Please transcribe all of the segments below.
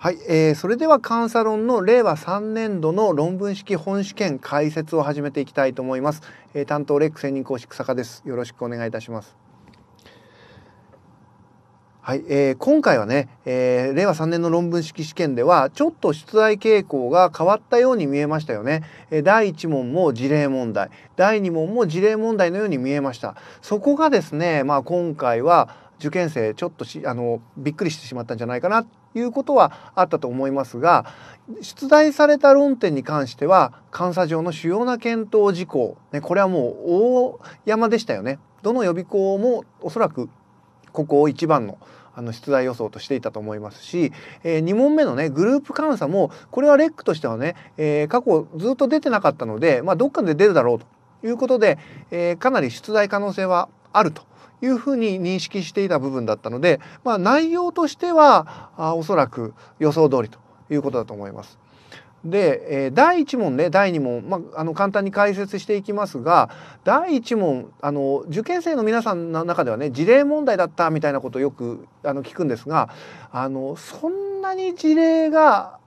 はい、えー、それでは監査論の令和3年度の論文式本試験解説を始めていきたいと思います。えー、担当レック専任講師草加です。よろしくお願いいたします。はい、えー、今回はね、えー、令和3年の論文式試験ではちょっと出題傾向が変わったように見えましたよね。え第1問も事例問題第2問も事例問題のように見えました。そこがですね、まあ、今回は受験生ちょっとしあのびっくりしてしまったんじゃないかなということはあったと思いますが出題された論点に関しては監査上の主要な検討事項、ね、これはもう大山でしたよね。どの予備校もおそらくここを一番のあの出題予想としていたと思いますし、えー、2問目のねグループ監査もこれはレックとしてはね、えー、過去ずっと出てなかったので、まあ、どっかで出るだろうということで、えー、かなり出題可能性はあるというふうに認識していた部分だったので、まあ、内容としてはあおそらく予想通りということだと思います。で、えー、第1問ね第2問、まあ、あの簡単に解説していきますが第1問あの受験生の皆さんの中ではね事例問題だったみたいなことをよくあの聞くんですがあのそんなに事例が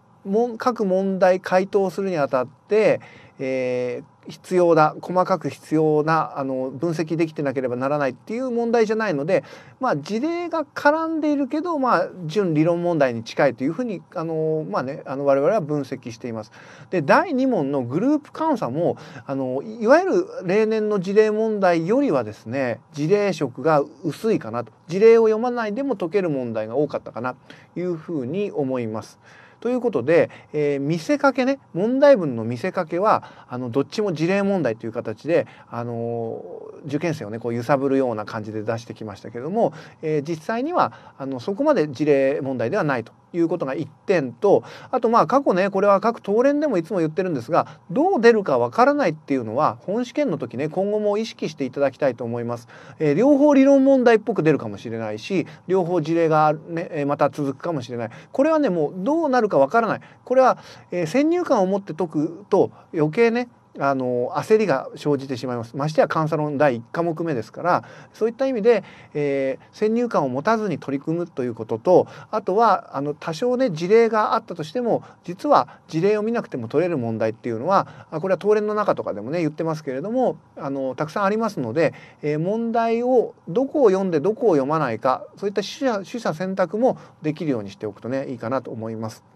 各問題回答するにあたって、えー、必要な細かく必要なあの分析できてなければならないっていう問題じゃないので、まあ、事例が絡んでいるけど、まあ、純理論問題に近いというふうにあの、まあね、あの我々は分析しています。で第2問のグループ監査もあのいわゆる例年の事例問題よりはですね事例色が薄いかなと事例を読まないでも解ける問題が多かったかなというふうに思います。ということで、えー、見せかけね問題文の見せかけはあのどっちも事例問題という形で、あの受験生をねこう揺さぶるような感じで出してきましたけれども、えー、実際にはあのそこまで事例問題ではないということが1点とあとまあ過去ねこれは各東連でもいつも言ってるんですがどう出るかわからないっていうのは本試験の時ね今後も意識していただきたいと思います。えー、両方理論問題っぽく出るかもしれないし両方事例が、ね、また続くかもしれないこれはねもうどうなるかわからないこれは、えー、先入観を持って解くと余計ねあの焦りが生じてしまいますましてや監査論第1科目目ですからそういった意味で、えー、先入観を持たずに取り組むということとあとはあの多少ね事例があったとしても実は事例を見なくても取れる問題っていうのはこれは当連の中とかでもね言ってますけれどもあのたくさんありますので、えー、問題をどこを読んでどこを読まないかそういった取捨選択もできるようにしておくとねいいかなと思います。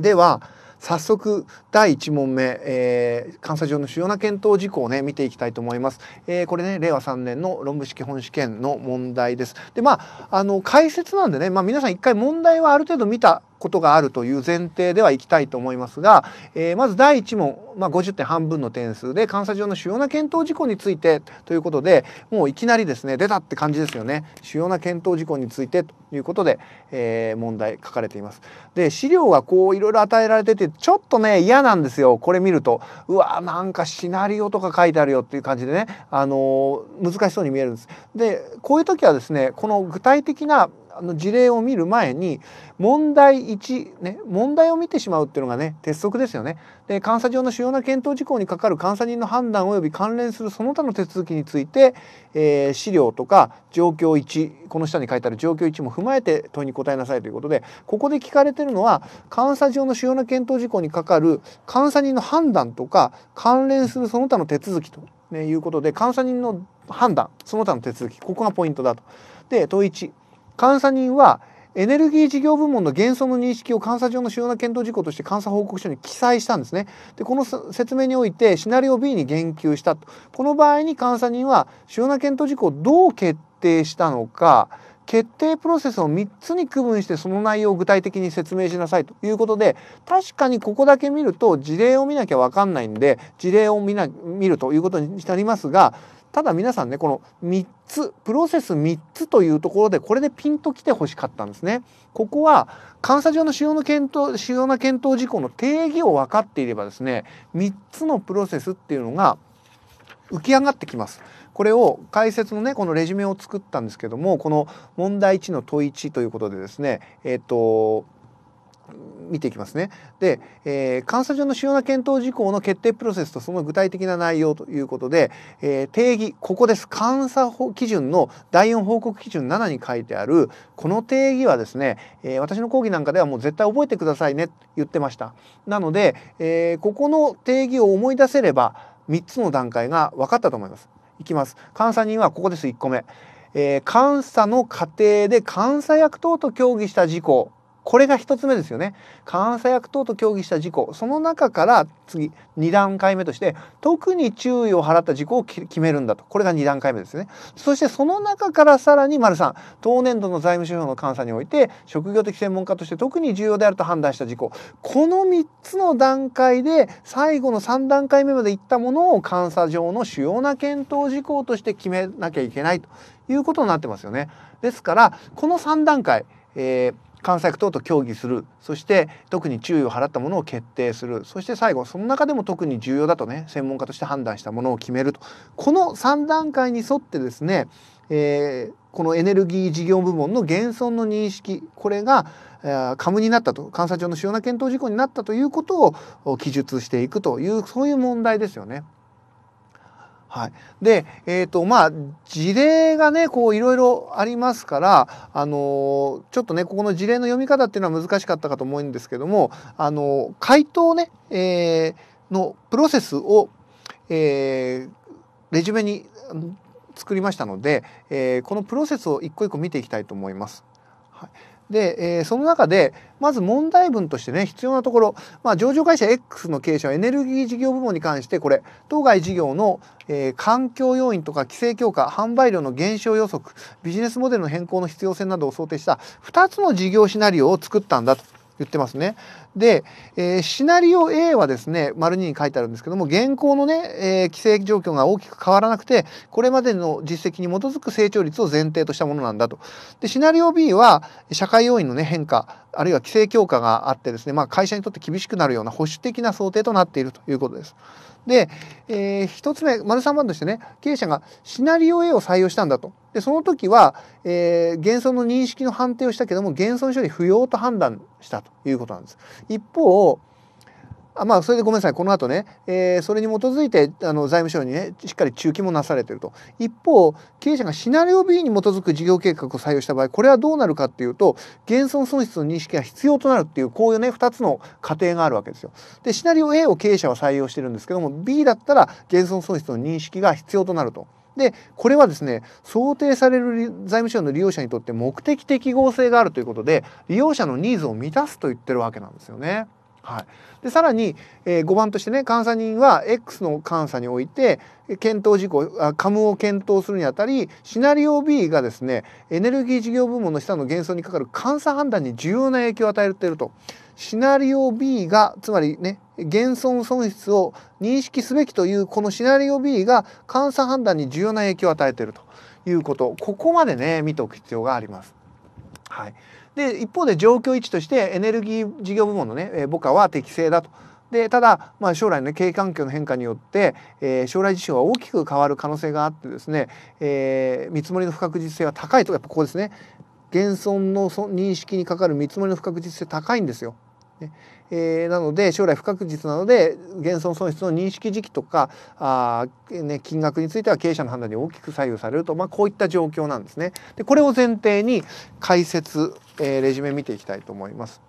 では早速第1問目、えー、監査上の主要な検討事項をね見ていきたいと思います。えー、これね令和3年の論文式本試験の問題です。でまああの解説なんでね、まあ、皆さん一回問題はある程度見たことがあるという前提ではいきたいと思いますが、えー、まず第1問、まあ、50点半分の点数で監査上の主要な検討事項についてということでもういきなりですね出たって感じですよね主要な検討事項についてということで、えー、問題書かれています。で資料がこういろいろ与えられててちょっとね嫌なんですよこれ見るとうわなんかシナリオとか書いてあるよっていう感じでね、あのー、難しそうに見えるんです。でこういう時はですねこの具体的なあの事例を見る前に問題1、ね、問題を見てしまうっていうのがね鉄則ですよね。で監査上の主要な検討事項にかかる監査人の判断及び関連するその他の手続きについて、えー、資料とか状況1この下に書いてある状況1も踏まえて問いに答えなさいということでここで聞かれてるのは監査上の主要な検討事項にかかる監査人の判断とか関連するその他の手続きと、ね、いうことで監査人の判断その他の手続きここがポイントだと。で問1監査人はエネルギー事業部門の原則の認識を監査上の主要な検討事項として監査報告書に記載したんですね。でこの説明においてシナリオ B に言及したとこの場合に監査人は主要な検討事項をどう決定したのか決定プロセスを3つに区分してその内容を具体的に説明しなさいということで確かにここだけ見ると事例を見なきゃわかんないんで事例を見な見るということになりますがただ皆さんねこの3つプロセス3つというところでこれでピンときてほしかったんですね。ここは監査上の主要の検討主要な検討事項の定義を分かっていればですね3つのプロセスっていうのが浮き上がってきます。これを解説のねこのレジュメを作ったんですけどもこの問題1の問1ということでですねえっ、ー、と見ていきますね。で、えー、監査上の主要な検討事項の決定プロセスとその具体的な内容ということで、えー、定義ここです監査基準の第4報告基準7に書いてあるこの定義はですね、えー、私の講義なんかではもう絶対覚えてくださいねって言ってました。なので、えー、ここの定義を思い出せれば3つの段階が分かったと思います。いきます。監査人はここです1個目。えー、監査の過程で監査役等と協議した事項これが一つ目ですよね。監査役等と協議した事項その中から次2段階目として特に注意を払った事項を決めるんだとこれが2段階目ですね。そしてその中からさらに丸さん、当年度の財務諸表の監査において職業的専門家として特に重要であると判断した事項この3つの段階で最後の3段階目までいったものを監査上の主要な検討事項として決めなきゃいけないということになってますよね。ですからこの三段階、えー監査役等と協議するそして特に注意を払ったものを決定するそして最後その中でも特に重要だとね専門家として判断したものを決めるとこの3段階に沿ってですね、えー、このエネルギー事業部門の現存の認識これが、えー、カムになったと監査庁の主要な検討事項になったということを記述していくというそういう問題ですよね。はい、で、えーとまあ、事例がねこういろいろありますから、あのちょっとねここの事例の読み方っていうのは難しかったかと思うんですけども、あの回答ね、えー、のプロセスを、えー、レジュメに作りましたので、えー、このプロセスを一個一個見ていきたいと思います。はいで、えー、その中でまず問題文としてね必要なところ、まあ、上場会社 X の経営者はエネルギー事業部門に関してこれ当該事業の、えー、環境要因とか規制強化販売量の減少予測ビジネスモデルの変更の必要性などを想定した2つの事業シナリオを作ったんだと。言ってますね。で、えー、シナリオ A はですね、丸2に書いてあるんですけども、現行のね、えー、規制状況が大きく変わらなくて、これまでの実績に基づく成長率を前提としたものなんだと。で、シナリオ B は、社会要因のね、変化、あるいは規制強化があってですね、まあ、会社にとって厳しくなるような保守的な想定となっているということです。で、えー、1つ目丸3番としてね経営者がシナリオ A を採用したんだと。でその時は、えー、幻想の認識の判定をしたけども幻想処理不要と判断したということなんです。一方あまあそれでごめんなさいこの後ね、えー、それに基づいてあの財務省にねしっかり中期もなされてると一方経営者がシナリオ B に基づく事業計画を採用した場合これはどうなるかっていうと減損損失の認識が必要となるっていうこういうね2つの過程があるわけですよ。でシナリオ A を経営者は採用してるんですけども B だったら減損損失の認識が必要となると。でこれはですね想定される財務省の利用者にとって目的適合性があるということで利用者のニーズを満たすと言ってるわけなんですよね。はい、でさらに、えー、5番としてね監査人は X の監査において検討事項あカムを検討するにあたりシナリオ B がですねエネルギー事業部門の下の減損にかかる監査判断に重要な影響を与えていると。シナリオ B がつまりね減損損失を認識すべきというこのシナリオ B が監査判断に重要な影響を与えているということここまでね見ておく必要があります。はい、で一方で状況位置としてエネルギー事業部門のね、え母価は適正だと。でただ、まあ、将来の経営環境の変化によって、えー、将来事象は大きく変わる可能性があってですね、えー、見積もりの不確実性は高いとやっぱここですね現存の認識にかかる見積もりの不確実性高いんですよ。ねえー、なので将来不確実なので減損損失の認識時期とかあ、ね、金額については経営者の判断に大きく左右されると、まあ、こういった状況なんですね。でこれを前提に解説、えー、レジュメ見ていきたいと思います。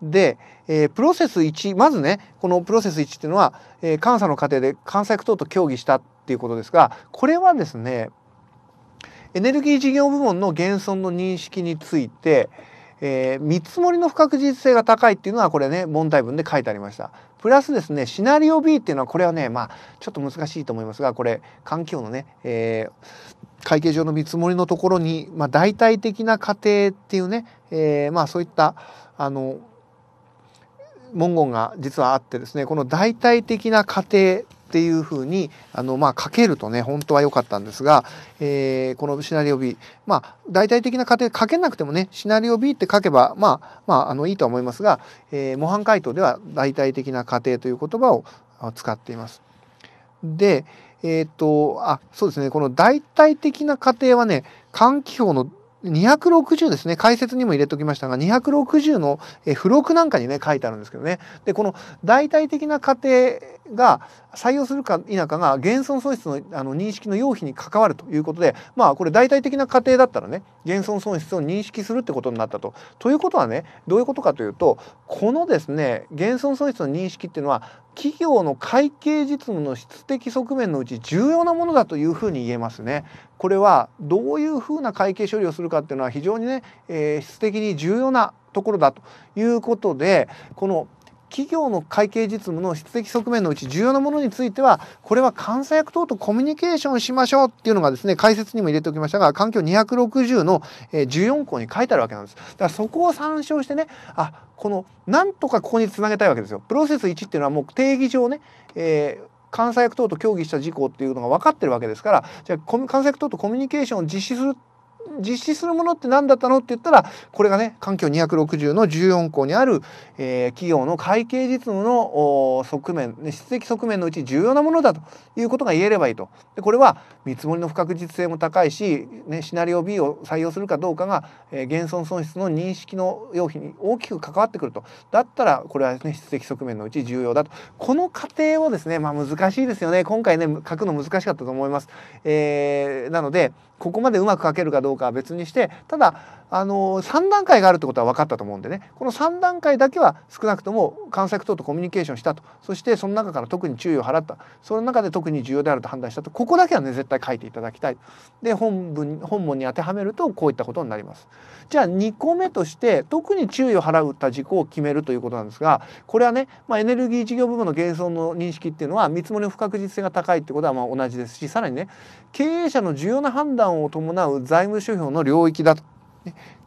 で、えー、プロセス1まずねこのプロセス1っていうのは、えー、監査の過程で監査役等と協議したっていうことですがこれはですねエネルギー事業部門の減損の認識について、えー、見積もりの不確実性が高いっていうのはこれね問題文で書いてありました。プラスですねシナリオ B っていうのはこれはねまあちょっと難しいと思いますがこれ環境のね、えー、会計上の見積もりのところに、まあ、代替的な過程っていうね、えー、まあそういったあの文言が実はあってですねこの代替的な過程っていうふうにあの、まあ、書けるとね本当は良かったんですが、えー、このシナリオ B まあ大体的な過程書けなくてもねシナリオ B って書けばまあまああのいいと思いますが、えー、模範解答では大体的な過程という言葉を使っています。でえー、っとあそうですねこの大体的な過程はね換気法の260ですね解説にも入れておきましたが260の付録なんかにね書いてあるんですけどねでこの代替的な過程が採用するか否かが減損損失のあの認識の要否に関わるということでまあこれ大体的な過程だったらね減損損失を認識するってことになったと。ということはねどういうことかというとこのですね減損損失の認識っていうのは企業の会計実務の質的側面のうち重要なものだというふうに言えますね。これはどういうふうな会計処理をするかっていうのは非常にね、えー、質的に重要なところだということでこの企業の会計実務の質的側面のうち重要なものについては、これは監査役等とコミュニケーションしましょうっていうのがですね、解説にも入れておきましたが、環境260の14項に書いてあるわけなんです。だからそこを参照してね、あ、この、なんとかここにつなげたいわけですよ。プロセス1っていうのはもう定義上ね、えー監査役等と協議した事項っていうのが分かってるわけですからじゃあ監査役等とコミュニケーションを実施する実施するものって何だったのって言ったらこれがね環境260の14項にある、えー、企業の会計実務の側面質的側面のうち重要なものだということが言えればいいと。でこれは見積もりの不確実性も高いし、ね、シナリオ B を採用するかどうかが、えー、減損損失の認識の要否に大きく関わってくるとだったらこれは、ね、質的側面のうち重要だとこの過程をですね、まあ、難しいですよね今回ね書くの難しかったと思います。えー、なのでここまでうまく書けるかどうかは別にしてただあの3段階があるってことは分かったと思うんでねこの3段階だけは少なくとも関西役等とコミュニケーションしたとそしてその中から特に注意を払ったその中で特に重要であると判断したとここだけはね絶対書いていただきたいで本文本文に当てはめるとこういったことになりますじゃあ2個目として特に注意を払った事項を決めるということなんですがこれはね、まあ、エネルギー事業部分の減損の認識っていうのは見積もりの不確実性が高いってことはま同じですしさらにね経営者の重要な判断を伴う財務諸表の領域だと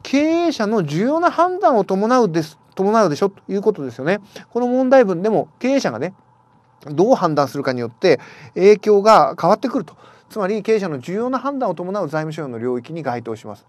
経営者の重要な判断を伴うです伴うでしょということですよね。この問題文でも経営者がねどう判断するかによって影響が変わってくるとつまり経営者の重要な判断を伴う財務省の領域に該当します。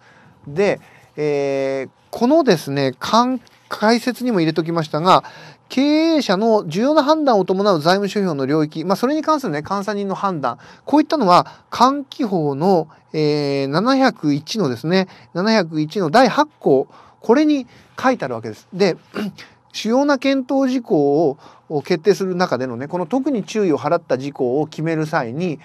で、えー、このですね関解説にも入れときましたが、経営者の重要な判断を伴う財務諸表の領域、まあ、それに関するね、監査人の判断、こういったのは、換気法の、えー、701のですね、701の第8項、これに書いてあるわけです。で、主要な検討事項を決定する中でのね、この特に注意を払った事項を決める際に、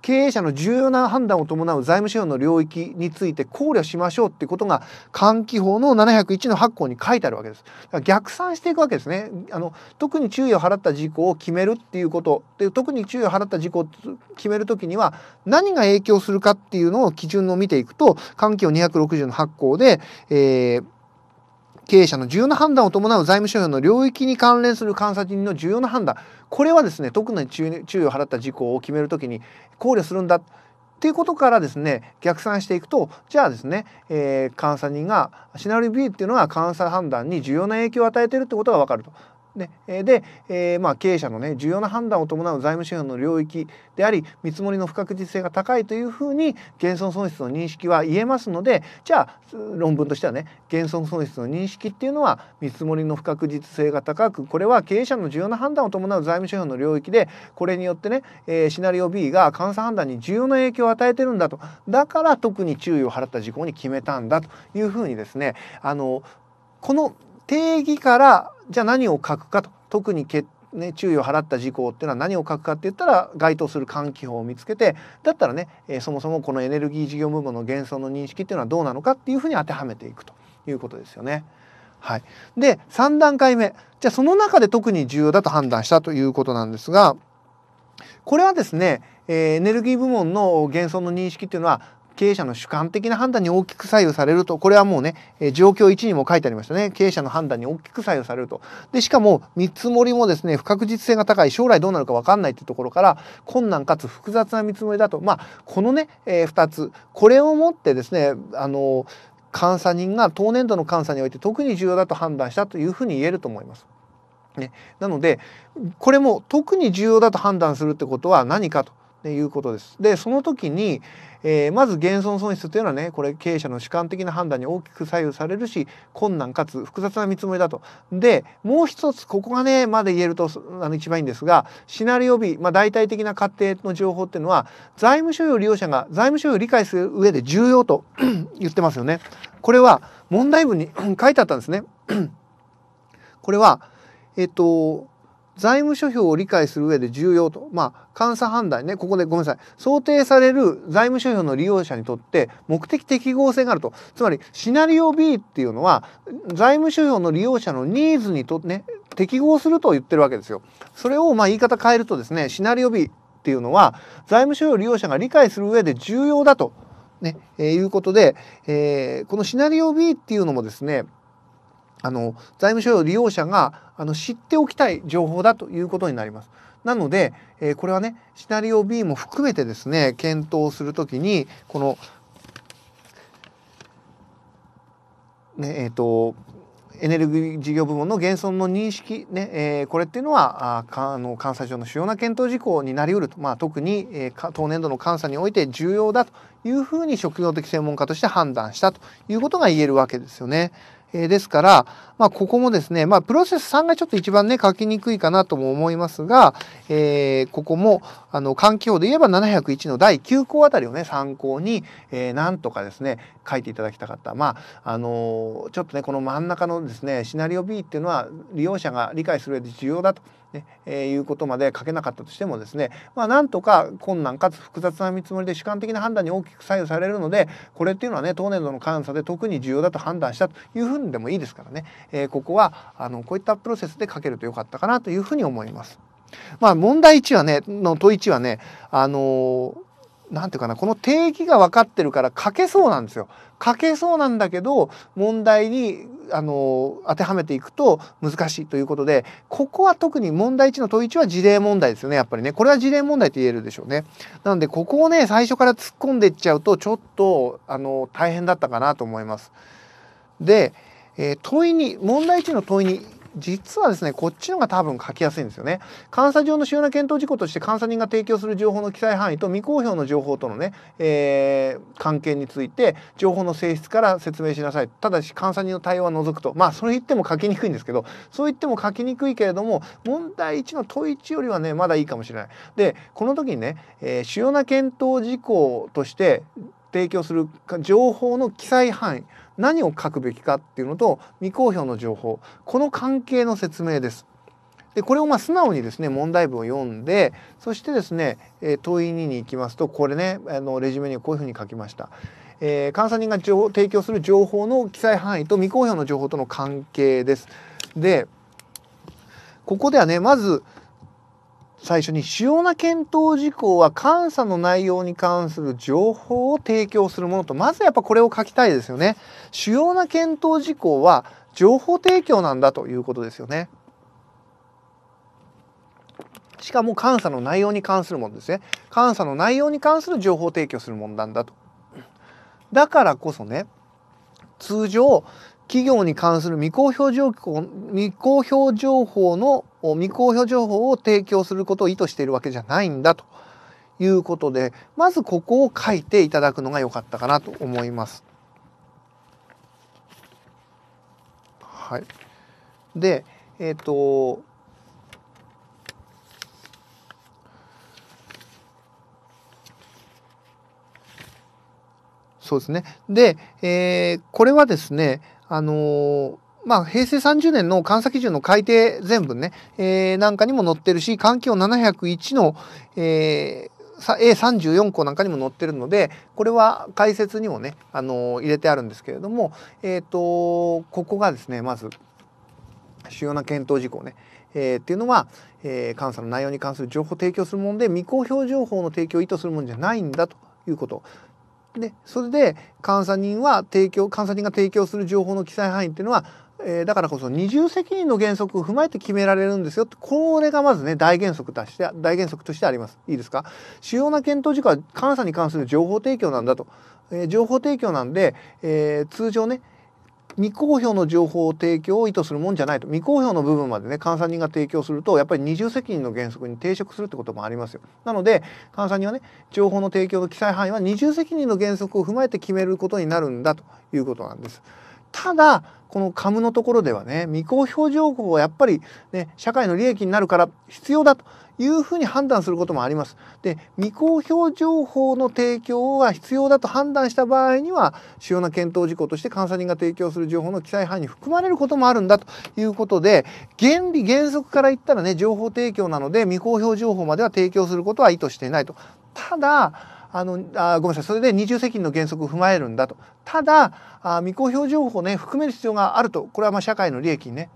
経営者の重要な判断を伴う財務諸表の領域について考慮しましょうってことが換気法の701の発行に書いてあるわけです。逆算していくわけですね。あの特に注意を払った事項を決めるっていうことで特に注意を払った事項を決めるときには何が影響するかっていうのを基準を見ていくと換気法260の発行で、えー、経営者の重要な判断を伴う財務諸表の領域に関連する監査人の重要な判断これはですね特に注意を払った事項を決めるときに考慮するんだっていうことからですね逆算していくとじゃあですね、えー、監査人がシナリオ B っていうのは監査判断に重要な影響を与えているってことが分かると。ね、で、えー、まあ経営者のね重要な判断を伴う財務資本の領域であり見積もりの不確実性が高いというふうに減損損失の認識は言えますのでじゃあ論文としてはね減損損失の認識っていうのは見積もりの不確実性が高くこれは経営者の重要な判断を伴う財務資本の領域でこれによってね、えー、シナリオ B が監査判断に重要な影響を与えてるんだとだから特に注意を払った事項に決めたんだというふうにですねあのこの定義からじゃあ何を書くかと特にけ、ね、注意を払った事項っていうのは何を書くかって言ったら該当する換気法を見つけてだったらね、えー、そもそもこのエネルギー事業部門の幻想の認識っていうのはどうなのかっていうふうに当てはめていくということですよね。はい、で3段階目じゃあその中で特に重要だと判断したということなんですがこれはですね、えエネルギー部門の幻想の認識っていうのは経営者の主観的な判断に大きく左右されるとこれはもうね、え状況1にも書いてありましたね経営者の判断に大きく左右されるとでしかも見積もりもですね不確実性が高い将来どうなるか分かんないっていうところから困難かつ複雑な見積もりだとまあこのね、えー、2つこれをもってですねあの監査人が当年度の監査において特に重要だと判断したというふうに言えると思います。ね、なのでこれも特に重要だと判断するってことは何かということです。でその時に、えー、まず現存損失というのはねこれ経営者の主観的な判断に大きく左右されるし困難かつ複雑な見積もりだと。でもう一つここがねまで言えるとあの一番いいんですがシナリオ日、まあ、代替的な過程の情報っていうのは財務所有利用者が財務所有を理解する上で重要と 言ってますよね。これは問題文に 書いてあったんですね。これはえっと財務諸表を理解する上で重要と、まあ、監査判断ね、ここでごめんなさい。想定される財務諸表の利用者にとって目的適合性があると。つまり、シナリオ B っていうのは、財務諸表の利用者のニーズにとね、適合すると言ってるわけですよ。それを、まあ、言い方変えるとですね、シナリオ B っていうのは、財務諸表利用者が理解する上で重要だと、ね、えー、いうことで、えー、このシナリオ B っていうのもですね、あの財務省の利用者があの知っておきたい情報だということになります。なので、えー、これはねシナリオ B も含めてですね検討するときにこのねえっ、ー、とエネルギー事業部門の現存の認識ね、えー、これっていうのはあかあの監査庁の主要な検討事項になりうると、まあ、特に、えー、当年度の監査において重要だというふうに職業的専門家として判断したということが言えるわけですよね。えー、ですから、まあ、ここもですね、まあ、プロセス3がちょっと一番ね、書きにくいかなとも思いますが、えー、ここも、あの、環境で言えば701の第9項あたりをね、参考に、えー、なんとかですね、書いていただきたかった。まあ、あのー、ちょっとね、この真ん中のですね、シナリオ B っていうのは、利用者が理解する上で重要だとねえー、いうことまで書けなかったとしてもですね、まあ、なんとか困難かつ複雑な見積もりで主観的な判断に大きく左右されるのでこれっていうのはね当年度の監査で特に重要だと判断したというふうにでもいいですからね、えー、ここはあのこういったプロセスで書けるとよかったかなというふうに思います。まあ、問題1はねの問1はねあのーんていうかなこの定義が分かってるから書けそうなんですよ。書けそうなんだけど問題にあの当てはめていくと難しいということでここは特に問題1の問1は事例問題ですよねやっぱりねこれは事例問題と言えるでしょうね。なのでここをね最初から突っ込んでいっちゃうとちょっとあの大変だったかなと思います。で、えー、問いに問題1の問いに実はですねこっちのが多分書きやすいんですよね監査上の主要な検討事項として監査人が提供する情報の記載範囲と未公表の情報とのね、えー、関係について情報の性質から説明しなさいただし監査人の対応は除くとまあそれ言っても書きにくいんですけどそう言っても書きにくいけれども問題1の問1よりはねまだいいかもしれない。でこの時にね、えー、主要な検討事項として提供する情報の記載範囲何を書くべきかっていうのと未公表の情報この関係の説明です。でこれをま素直にですね問題文を読んでそしてですね、え問い2に行きますとこれねあのレジュメにはこういうふうに書きました。えー、監査人が情報提供する情報の記載範囲と未公表の情報との関係です。でここではねまず最初に主要な検討事項は監査の内容に関する情報を提供するものとまずやっぱこれを書きたいですよね主要な検討事項は情報提供なんだということですよねしかも監査の内容に関するものですね監査の内容に関する情報提供するものなんだとだからこそね通常企業に関する未公表情報未公表情報の未公表情報を提供することを意図しているわけじゃないんだということでまずここを書いていただくのが良かったかなと思います。はい、でえっ、ー、とそうですね。で、えー、これはですねあのまあ、平成30年の監査基準の改定全文ね、えー、なんかにも載ってるし、環境701の、えー A34 項なんかにも載ってるのでこれは解説にもねあの入れてあるんですけれども、えーと、ここがですねまず主要な検討事項ね、えー、っていうのは、えー、監査の内容に関する情報を提供するもので未公表情報の提供を意図するものじゃないんだということでそれで監査人は提供監査人が提供する情報の記載範囲っていうのは、えー、だからこそ二重責任の原則を踏まえて決められるんですよってこれがまずね大原則として大原則としてあります。いいですか主要な検討事項は監査に関する情報提供なんだと、えー、情報提供なんで、えー、通常ね未公表の情報提供を意図するもんじゃないと未公表の部分までね監査人が提供するとやっぱり二重責任の原則に抵触するってこともありますよなので監査人はね情報の提供の記載範囲は二重責任の原則を踏まえて決めることになるんだということなんです。ただこのカムのところではね未公表情報はやっぱり、ね、社会の利益になるから必要だというふうに判断することもあります。で未公表情報の提供が必要だと判断した場合には主要な検討事項として監査人が提供する情報の記載範囲に含まれることもあるんだということで原理原則から言ったらね情報提供なので未公表情報までは提供することは意図していないと。ただあのあごめんなさいそれで二重責任の原則を踏まえるんだとただあ未公表情報をね含める必要があるとこれはまあ社会の利益にね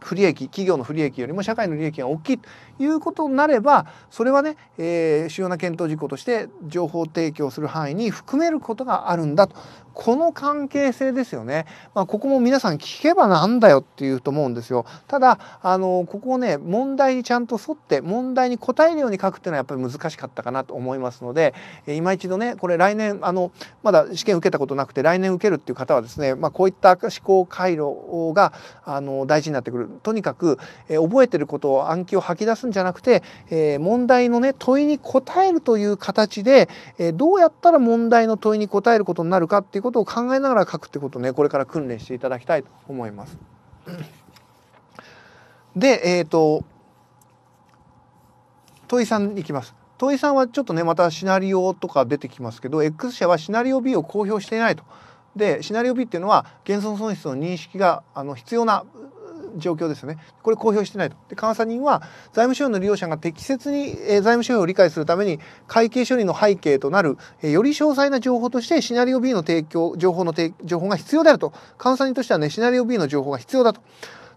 不利益企業の不利益よりも社会の利益が大きいということになればそれはね、えー、主要な検討事項として情報提供する範囲に含めることがあるんだとこの関係性ですよね。まあ、ここも皆さん聞けばなんだよっていうと思うんですよ。ただ、あの、ここをね、問題にちゃんと沿って、問題に答えるように書くっていうのはやっぱり難しかったかなと思いますので、今一度ね、これ来年、あの、まだ試験受けたことなくて、来年受けるっていう方はですね、まあ、こういった思考回路が、あの、大事になってくる。とにかく、え覚えてることを暗記を吐き出すんじゃなくて、え問題のね、問いに答えるという形で、えどうやったら問題の問いに答えることになるかっていうことを考えながら書くってことねこれから訓練していただきたいと思います。でえっ、ー、と問いさんいきます。問いさんはちょっとねまたシナリオとか出てきますけど X 社はシナリオ B を公表していないと。でシナリオ B っていうのは現存損失の認識があの必要な状況ですよね。これ公表してないと。で、監査人は財務諸表の利用者が適切に、えー、財務諸表を理解するために会計処理の背景となる、えー、より詳細な情報としてシナリオ B の提供、情報の提情報が必要であると。監査人としてはね、シナリオ B の情報が必要だと。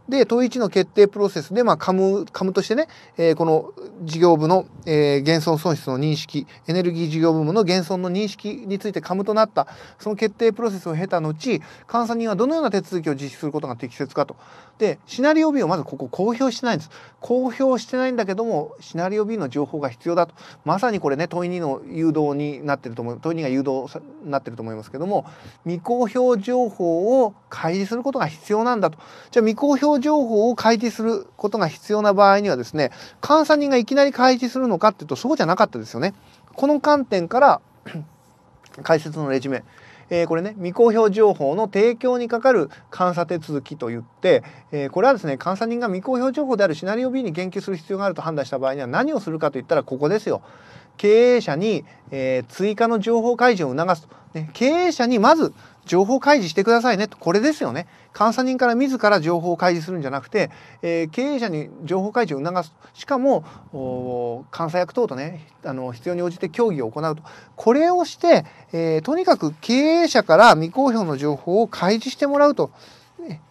で、問1の決定プロセスで、まあ、株、ムとしてね、えー、この事業部の、えー、減損損失の認識、エネルギー事業部門の減損の認識について株となった、その決定プロセスを経た後、監査人はどのような手続きを実施することが適切かと。で、シナリオ B をまずここ公表してないんです。公表してないんだけども、シナリオ B の情報が必要だと。まさにこれね、問い2の誘導になってると思う、問い2が誘導になってると思いますけども、未公表情報を開示することが必要なんだと。じゃあ未公表情報を開示することが必要な場合にはですね監査人がいきなり開示するのかっていうとそうじゃなかったですよね。この観点から解説 のレジュメえー、これね未公表情報の提供にかかる監査手続きといって、えー、これはですね監査人が未公表情報であるシナリオ B に言及する必要があると判断した場合には何をするかといったらここですよ。経営者に、えー、追加の情報開示を促すと、ね、経営者にまず情報開示してくださいねとこれですよね監査人から自ら情報開示するんじゃなくて、えー、経営者に情報開示を促すしかも監査役等とねあの必要に応じて協議を行うとこれをして、えー、とにかく経営者から未公表の情報を開示してもらうと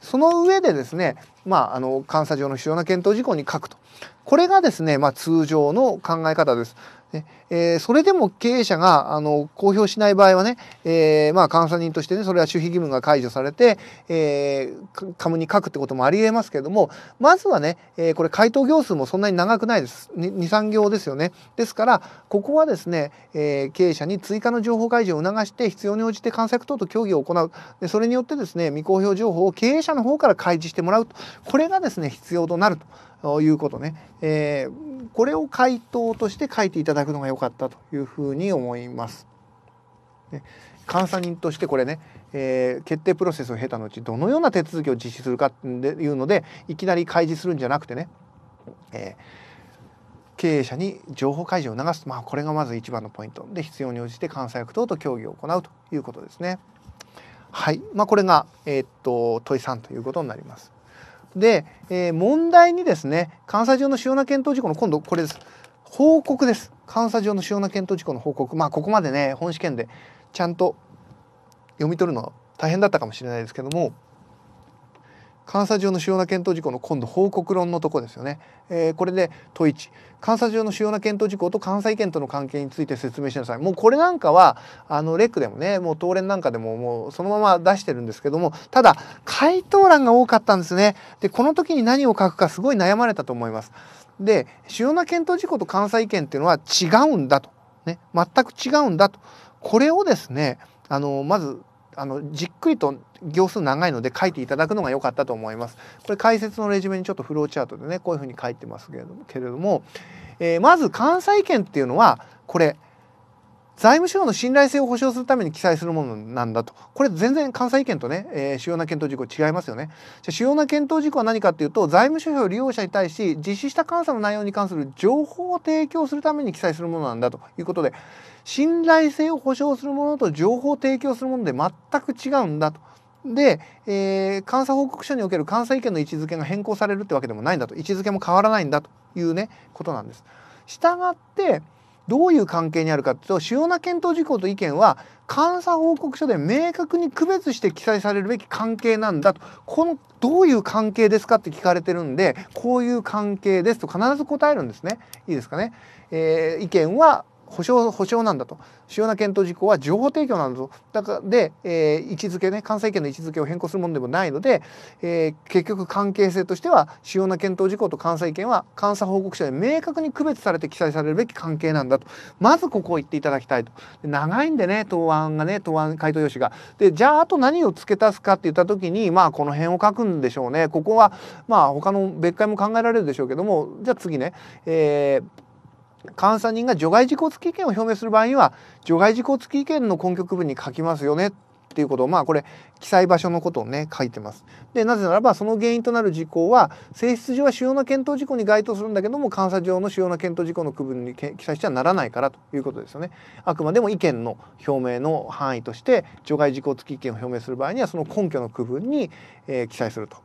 その上でですね、まあ、あの監査上の主要な検討事項に書くとこれがですね、まあ、通常の考え方です。でえー、それでも経営者があの公表しない場合はね、えー、まあ監査人としてねそれは守秘義務が解除されて、えー、に書くってこともありえますけれどもまずはね、えー、これ回答行数もそんなに長くないです23行ですよねですからここはですね、えー、経営者に追加の情報開示を促して必要に応じて監査役等と協議を行うでそれによってですね未公表情報を経営者の方から開示してもらうとこれがですね必要となるということね、えー、これを回答として書いていただくのがよ良かったというふうに思います。ね、監査人としてこれね、えー、決定プロセスを経た後どのような手続きを実施するかっていうのでいきなり開示するんじゃなくてね、えー、経営者に情報開示を促す、まあ、これがまず一番のポイントで必要に応じて監査役等と協議を行うということですね。はい、まあ、これが、えー、っと問い3ということになります。で、えー、問題にですね監査上の主要な検討事項の今度これです報告です。監査上の主要な検討事項の報告。まあ、ここまでね、本試験でちゃんと読み取るの大変だったかもしれないですけども、監査上の主要な検討事項の今度報告論のとこですよね、えー、これで問1監査上の主要な検討事項と監査意見との関係について説明しなさいもうこれなんかはあのレックでもねもう東連なんかでももうそのまま出してるんですけどもただ回答欄が多かったんですねでこの時に何を書くかすごい悩まれたと思いますで主要な検討事項と監査意見っていうのは違うんだとね全く違うんだとこれをですねあのまずあのじっくりと行数長いので書いていただくのが良かったと思います。これ解説のレジュメにちょっとフローチャートでねこういうふうに書いてますけれどもけれども、えー、まず関西圏っていうのはこれ財務省の信頼性を保証するために記載するものなんだとこれ全然関西意見とね、えー、主要な検討事項違いますよねじゃ主要な検討事項は何かっていうと財務諸表利用者に対し実施した監査の内容に関する情報を提供するために記載するものなんだということで信頼性を保証するものと情報を提供するもので全く違うんだとで、えー、監査報告書における監査意見の位置づけが変更されるってわけでもないんだと位置づけも変わらないんだというねことなんです。したがってどういう関係にあるかというと主要な検討事項と意見は監査報告書で明確に区別して記載されるべき関係なんだとこのどういう関係ですかって聞かれてるんでこういう関係ですと必ず答えるんですねいいですかね、えー、意見は保証保証なんだと主要な検討事項は情報提供なんだとだからで、えー、位置づけね関西圏の位置づけを変更するものでもないので、えー、結局関係性としては主要な検討事項と関西圏は監査報告書で明確に区別されて記載されるべき関係なんだとまずここを言っていただきたいと長いんでね答案がね答案回答用紙がでじゃああと何を付け足すかって言った時にまあこの辺を書くんでしょうねここはまあ他の別解も考えられるでしょうけどもじゃあ次ね、えー監査人が除外事項付き意見を表明する場合には除外事項付き意見の根拠区分に書きますよねっていうことをまあこれ記載場所のことをね書いてます。でなぜならばその原因となる事項は性質上は主要な検討事項に該当するんだけども監査上の主要な検討事項の区分に記載してはならないからということですよね。あくまでも意見の表明の範囲として除外事項付き意見を表明する場合にはその根拠の区分に、えー、記載すると。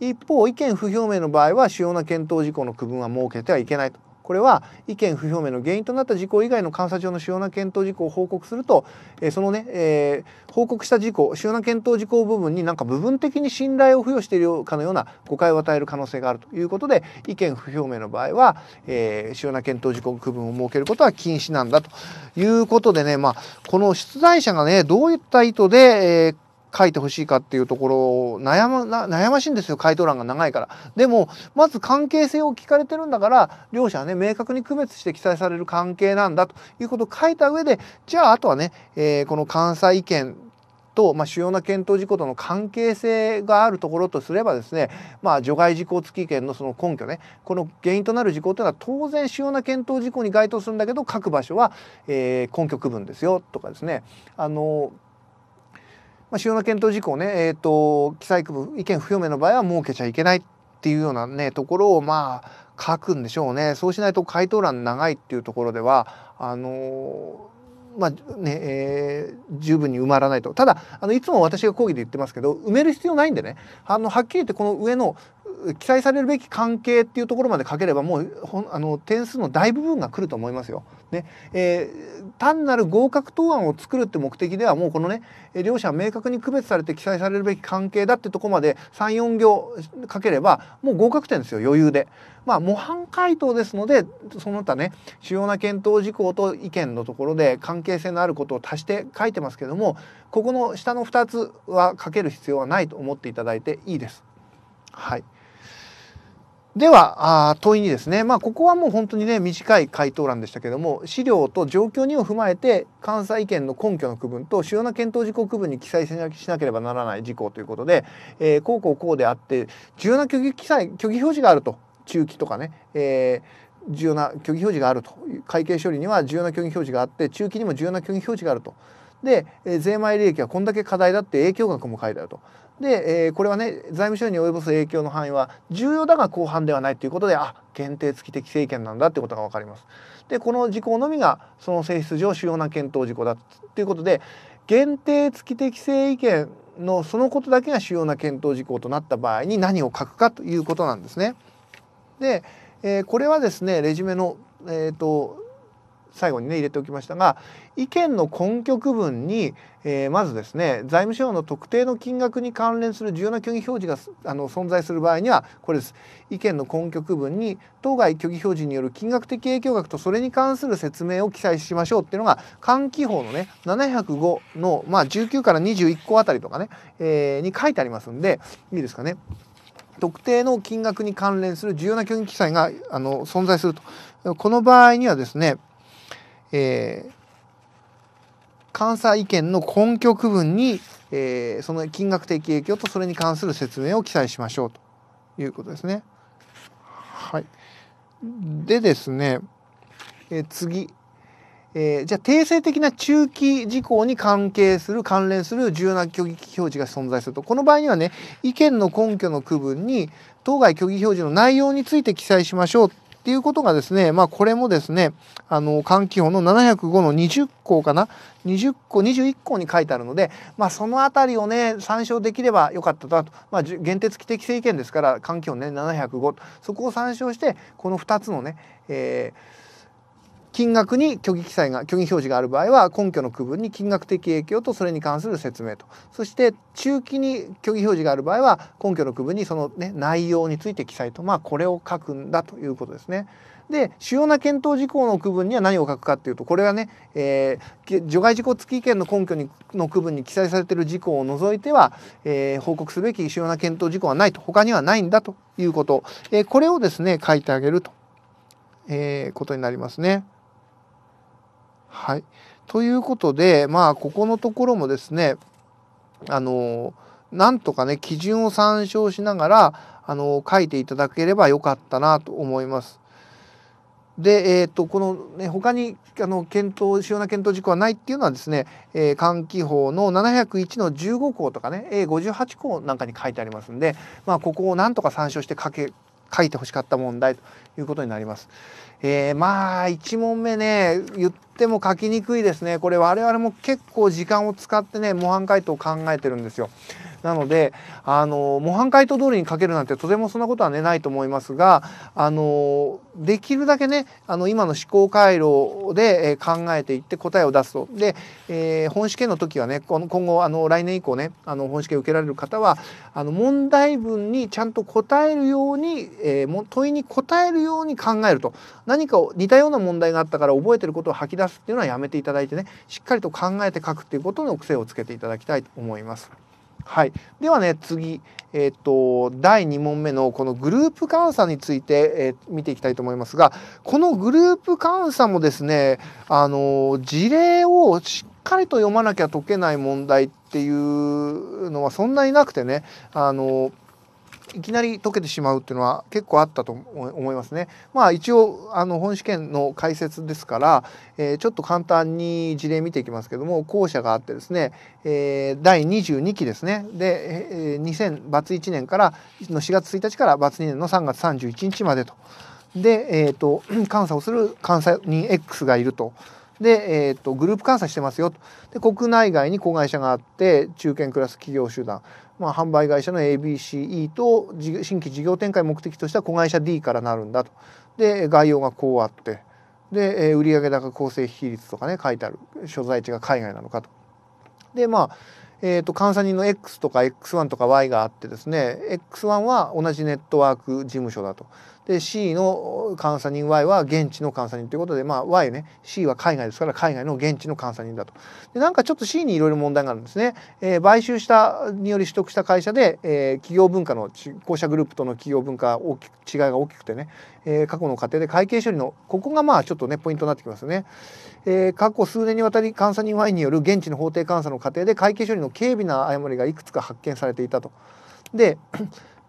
一方意見不表明の場合は主要な検討事項の区分は設けてはいけないとこれは意見不表明の原因となった事項以外の監査庁の主要な検討事項を報告すると、えー、そのね、えー、報告した事項主要な検討事項部分になんか部分的に信頼を付与しているかのような誤解を与える可能性があるということで意見不表明の場合は、えー、主要な検討事項区分を設けることは禁止なんだということでね、まあ、この出題者がねどういった意図で、えー書いてほしいかっていうところ悩ま悩ましいんですよ回答欄が長いから。でもまず関係性を聞かれてるんだから両者はね明確に区別して記載される関係なんだということを書いた上でじゃああとはね、えー、この関西意見と、まあ、主要な検討事項との関係性があるところとすればですね、まあ、除外事項付き権のその根拠ねこの原因となる事項というのは当然主要な検討事項に該当するんだけど各場所は、えー、根拠区分ですよとかですねあのーまあ、主要な検討事項ね、えーと、記載区分意見不表明の場合は設けちゃいけないっていうようなねところをまあ書くんでしょうねそうしないと回答欄長いっていうところではあのまあねえー、十分に埋まらないとただあのいつも私が講義で言ってますけど埋める必要ないんでねあのはっきり言ってこの上の記載されるべき関係っていうところまで書ければもうほあの点数の大部分が来ると思いますよ。ねえー、単なる合格答案を作るって目的ではもうこのね両者明確に区別されて記載されるべき関係だってとこまで34行書ければもう合格点ですよ余裕で。まあ模範回答ですのでその他ね主要な検討事項と意見のところで関係性のあることを足して書いてますけどもここの下の2つは書ける必要はないと思っていただいていいです。はいではあ問いにですね、まあ、ここはもう本当にね短い回答欄でしたけども資料と状況にを踏まえて関西圏の根拠の区分と主要な検討事項区分に記載しなければならない事項ということで、えー、こうこうこうであって重要な虚偽記載虚偽表示があると中期とかね、えー、重要な虚偽表示があると会計処理には重要な虚偽表示があって中期にも重要な虚偽表示があると。で、え税前利益はこんだけ課題だって影響額も書いてあると。で、えー、これはね財務省に及ぼす影響の範囲は重要だが広範ではないということであ限定付き的制権なんだってことが分かります。でこの事項のみがその性質上主要な検討事項だということで限定付き的意見のそのことだけが主要な検討事項となった場合に何を書くかということなんですね。で、えー、これはですねレジュメの、えーと最後にね入れておきましたが意見の根拠区分に、えー、まずですね財務省の特定の金額に関連する重要な虚偽表示があの存在する場合にはこれです意見の根拠区分に当該虚偽表示による金額的影響額とそれに関する説明を記載しましょうっていうのが換気法のね705の、まあ、19から21項あたりとかね、えー、に書いてありますんでいいですかね。特定の金額に関連する重要な虚偽記載があの存在すると。この場合にはですねえー、監査意見の根拠区分に、えー、その金額的影響とそれに関する説明を記載しましょうということですね。はい、でですね、えー、次、えー、じゃあ定性的な中期事項に関係する関連する重要な虚偽表示が存在するとこの場合にはね意見の根拠の区分に当該虚偽表示の内容について記載しましょうっていうことがですね、まあ、これもですね、あの、気法の705の20項かな、20項、21項に書いてあるので、まあ、そのあたりをね、参照できればよかったと。まあ、原鉄規的政権ですから、気法ね、705、そこを参照して、この2つのね、えー金額に虚偽記載が虚偽表示がある場合は根拠の区分に金額的影響とそれに関する説明とそして中期に虚偽表示がある場合は根拠の区分にその、ね、内容について記載と、まあ、これを書くんだということですね。で主要な検討事項の区分には何を書くかっていうとこれはね、えー、除外事項付き意見の根拠にの区分に記載されている事項を除いては、えー、報告すべき主要な検討事項はないと他にはないんだということ、えー、これをですね書いてあげると、えことになりますね。はい。ということで、まあ、ここのところもですね、あの、なんとかね、基準を参照しながら、あの、書いていただければよかったなと思います。で、えーと、この、ね、他にあの検討主要な検討事項はないっていうのはですね、えー、換気法の701の15項とかね A58 項なんかに書いてありますんで、まあ、ここをなんとか参照して書け書いてほしかった問題ということになります。えー、まあ1問目ね言っても書きにくいですねこれ我々も結構時間を使ってね模範解答を考えてるんですよ。なのであの模範解答通りに書けるなんてとてもそんなことはねないと思いますがあのできるだけねあの今の思考回路で、考えていって答えを出すと。で、えー、本試験の時はね今後あの来年以降ねあの本試験受けられる方はあの問題文にちゃんと答えるように、えー、問いに答えるように考えると。何か似たような問題があったから覚えてることを吐き出すっていうのはやめていただいてねしっかりと考えて書くっていうことの癖をつけていただきたいと思います。はい、ではね次、えーと、第2問目のこのグループ監査について、えー、見ていきたいと思いますがこのグループ監査もですねあの事例をしっかりと読まなきゃ解けない問題っていうのはそんなになくてねあのいきなり解けてしまうっていうのは結構あったと思いますね。まあ一応あの本試験の解説ですから、えー、ちょっと簡単に事例見ていきますけども校舎があってですね、えー、第22期ですねで、えー、2000バツ1年からの4月1日からバツ2年の3月31日までと。で、えーと、監査をする監査人 X がいると。で、えーと、とグループ監査してますよとで国内外に子会社があって中堅クラス企業集団まあ、販売会社の ABCE と新規事業展開目的とした子会社 D からなるんだと。で概要がこうあってで売上高構成比率とかね書いてある所在地が海外なのかと。でまあえーと、と監査人の X とか X1 とか Y があってですね X1 は同じネットワーク事務所だとで C の監査人 Y は現地の監査人ということで、まあ、Y ね C は海外ですから海外の現地の監査人だとでなんかちょっと C にいろいろ問題があるんですね、えー、買収したにより取得した会社で、えー、企業文化の公社グループとの企業文化大き違いが大きくてね、えー、過去の過程で会計処理のここがまあちょっとねポイントになってきますよね、えー、過去数年にわたり監査人 Y による現地の法定監査の過程で会計処理の軽微な誤りがいくつか発見されていたと。で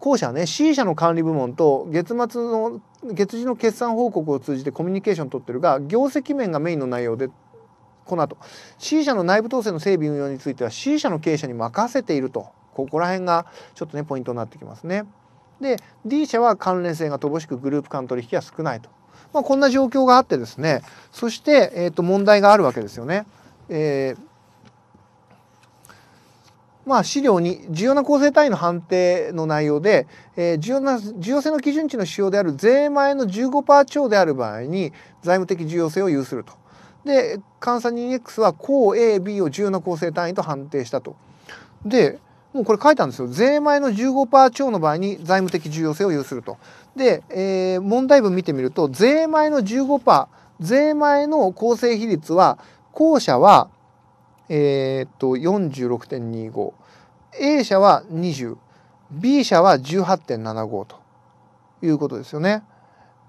後者ね C 社の管理部門と月末の月次の決算報告を通じてコミュニケーション取ってるが業績面がメインの内容でこの後 C 社の内部統制の整備運用については C 社の経営者に任せているとここら辺がちょっとねポイントになってきますね。で D 社は関連性が乏しくグループ間取引は少ないと、まあ、こんな状況があってですねそして、えー、と問題があるわけですよね。えーまあ、資料に重要な構成単位の判定の内容で、えー、重要な重要性の基準値の使用である税前の15%超である場合に財務的重要性を有すると。で監査人 X は項 AB を重要な構成単位と判定したと。でもうこれ書いたんですよ。税前の15%超の場合に財務的重要性を有すると。で、えー、問題文見てみると税前の15%税前の構成比率は後者はえー、っと46.25 A 社は 20B 社は18.75ということですよね。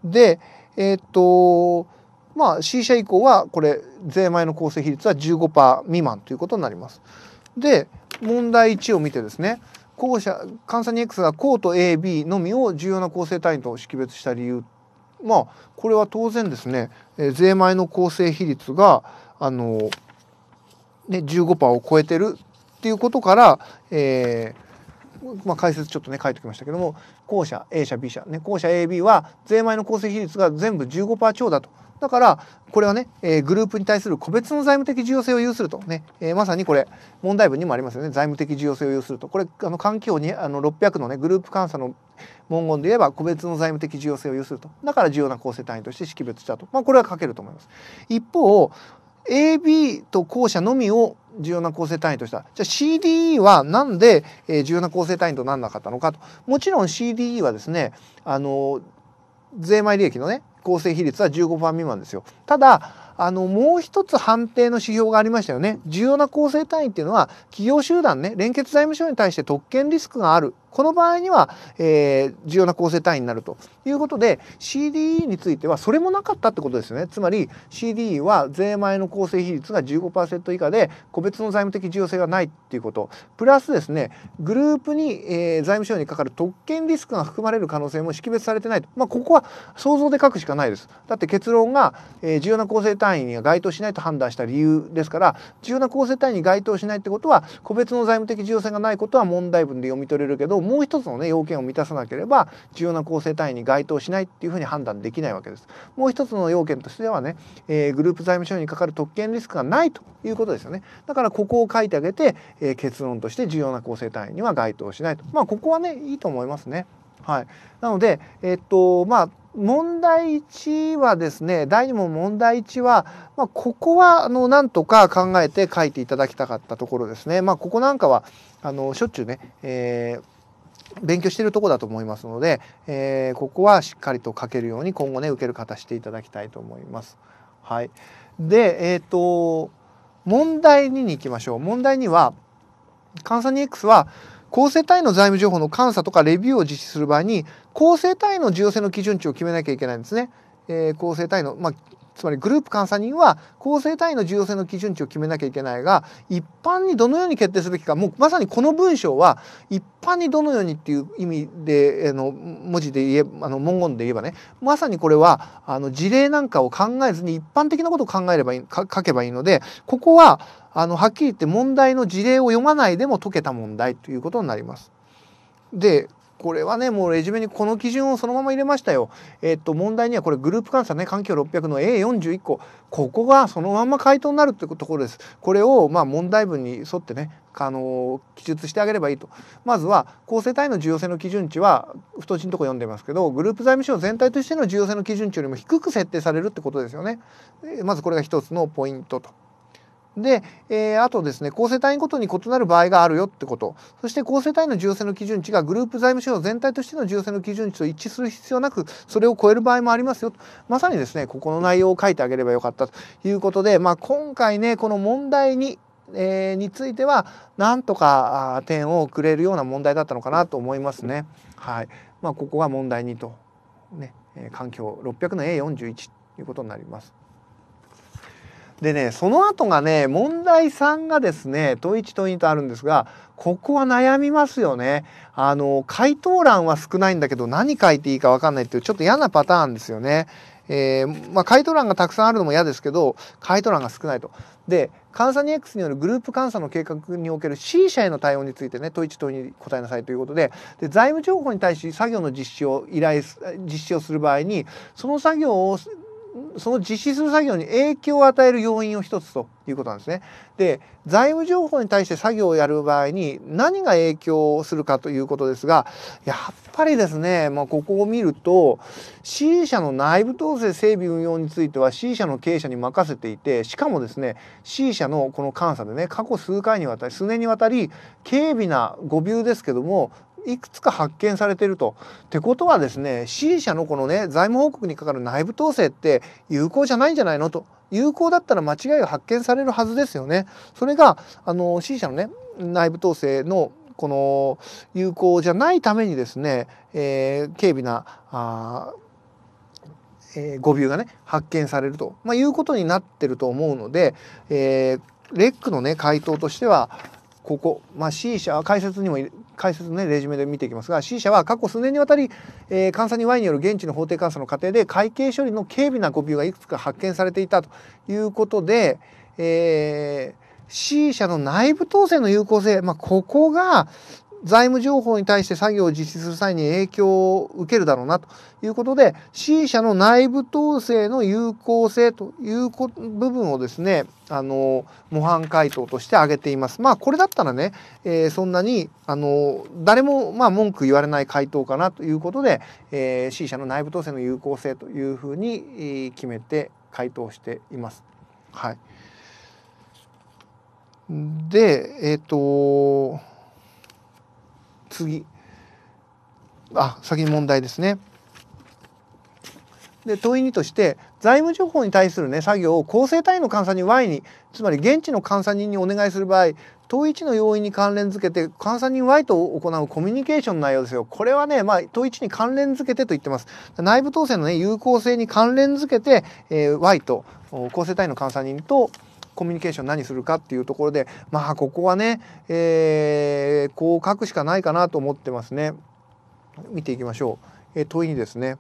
でえー、っとまあ C 社以降はこれ税前の構成比率は15%未満ということになります。で問題1を見てですね後者関西に X が項と AB のみを重要な構成単位と識別した理由まあこれは当然ですね、えー、税前の構成比率があのね、15%を超えてるっていうことから、えー、まあ、解説ちょっとね書いておきましたけども後者 A 社 B 社、ね、後者 AB は税前の構成比率が全部15%超だと。だからこれはね、えー、グループに対する個別の財務的重要性を有するとね、えー、まさにこれ問題文にもありますよね財務的重要性を有するとこれあの環境にあの600のねグループ監査の文言で言えば個別の財務的重要性を有するとだから重要な構成単位として識別したと、まあ、これは書けると思います。一方 AB と後者のみを重要な構成単位とした。じゃあ CDE は何で、え重要な構成単位とならなかったのかと。もちろん CDE はですね、あの、税前利益のね、構成比率は15%未満ですよ。ただ、あの、もう一つ判定の指標がありましたよね。重要な構成単位っていうのは、企業集団ね、連結財務省に対して特権リスクがあるこの場合には、えー、重要な構成単位になるということで CDE についてはそれもなかったってことですねつまり CDE は税前の構成比率が15%以下で個別の財務的重要性がないっていうことプラスですねグループに、えー、財務省にかかる特権リスクが含まれる可能性も識別されてないと、まあ、ここは想像で書くしかないですだって結論が、えー、重要な構成単位には該当しないと判断した理由ですから重要な構成単位に該当しないってことは個別の財務的重要性がないことは問題文で読み取れるけどもう一つのね要件を満たさなければ重要な構成単位に該当しないっていうふうに判断できないわけです。もう一つの要件としてはね、えー、グループ財務省にかかる特権リスクがないということですよね。だからここを書いてあげて、えー、結論として重要な構成単位には該当しないと。まあここはねいいと思いますね。はい。なのでえー、っとまあ問題1はですね第2問問題1は、まあ、ここはあのなんとか考えて書いていただきたかったところですね。まあ、ここなんかはあのしょっちゅうね、えー勉強してるとこだと思いますので、えー、ここはしっかりと書けるように今後ね受ける方していただきたいと思います。はい、で、えーと、と問題2に行きましょう。問題2は監査 2X は公正単位の財務情報の監査とかレビューを実施する場合に公正単位の重要性の基準値を決めなきゃいけないんですね。えー、公正単位の、まあ、つまりグループ監査人は構成単位の重要性の基準値を決めなきゃいけないが一般にどのように決定すべきかもうまさにこの文章は一般にどのようにっていう意味であの文字で言えあの文言で言えばねまさにこれはあの事例なんかを考えずに一般的なことを考えればいい書けばいいのでここはあのはっきり言って問題の事例を読まないでも解けた問題ということになります。でこれはねもうレジュメにこの基準をそのまま入れましたよ。えっと問題にはこれグループ監査ね環境600の A41 個ここがそのまま回答になるってところです。これをまあ問題文に沿ってねあの記述してあげればいいとまずは構成体の重要性の基準値は太字のとこ読んでますけどグループ財務省全体としての重要性の基準値よりも低く設定されるってことですよね。まずこれが一つのポイントと。で、えー、あとですね構成単位ごとに異なる場合があるよってことそして構成単位の重要性の基準値がグループ財務省全体としての重要性の基準値と一致する必要なくそれを超える場合もありますよとまさにですねここの内容を書いてあげればよかったということで、まあ、今回ねこの問題にえー、についてはなんとか点をくれるような問題だったのかなと思いますね。はいまあ、ここが問題2と、ね、環境600の A41 ということになります。でねその後がね問題3がですね問1問2とあるんですがここは悩みますよね。あの回答欄は少ないんだけど何書いていいか分かんないっていうちょっと嫌なパターンですよね。えー、まあ、回答欄がたくさんあるのも嫌ですけど回答欄が少ないと。で監査 2X によるグループ監査の計画における C 社への対応についてね問1問に答えなさいということでで財務情報に対し作業の実施を依頼実施をする場合にその作業をその実施する作業に影響を与える要因を一つということなんですね。で、財務情報に対して作業をやる場合に何が影響をするかということですが、やっぱりですね、まあ、ここを見ると、C 社の内部統制整備運用については C 社の経営者に任せていて、しかもですね、C 社のこの監査でね、過去数回にわたり、数年にわたり、軽微な誤謬ですけども、いくつか発見されていると。ってことはですね C 社のこのね財務報告にかかる内部統制って有効じゃないんじゃないのと有効だったら間違いが発見されるはずですよね。それがあの C 社のね内部統制のこの有効じゃないためにですね、えー、軽微なあえー、誤謬がね発見されると、まあ、いうことになってると思うので、えー、レックのね回答としてはここ、まあ、C 社解説にも解説ねレジュメで見ていきますが C 社は過去数年にわたり、えー、監査人 Y による現地の法定監査の過程で会計処理の軽微な誤謬がいくつか発見されていたということで、えー、C 社の内部統制の有効性、まあ、ここが財務情報に対して作業を実施する際に影響を受けるだろうなということで C 社の内部統制の有効性という部分をですねあの模範回答として挙げています。まあこれだったらね、えー、そんなにあの誰もまあ文句言われない回答かなということで、えー、C 社の内部統制の有効性というふうに決めて回答しています。はい、でえっ、ー、と次あ先に問題ですね。で問い2として財務情報に対するね作業を構成単位の監査人 Y につまり現地の監査人にお願いする場合問1の要因に関連づけて監査人 Y と行うコミュニケーションの内容ですよこれはね、まあ、問1に関連づけてと言ってます内部統制のね有効性に関連づけて、えー、Y と構成単位の監査人とコミュニケーション何するかっていうところでまあここはね、えー、こう書くしかないかなと思ってますね。見ていきましょう。え問いにですね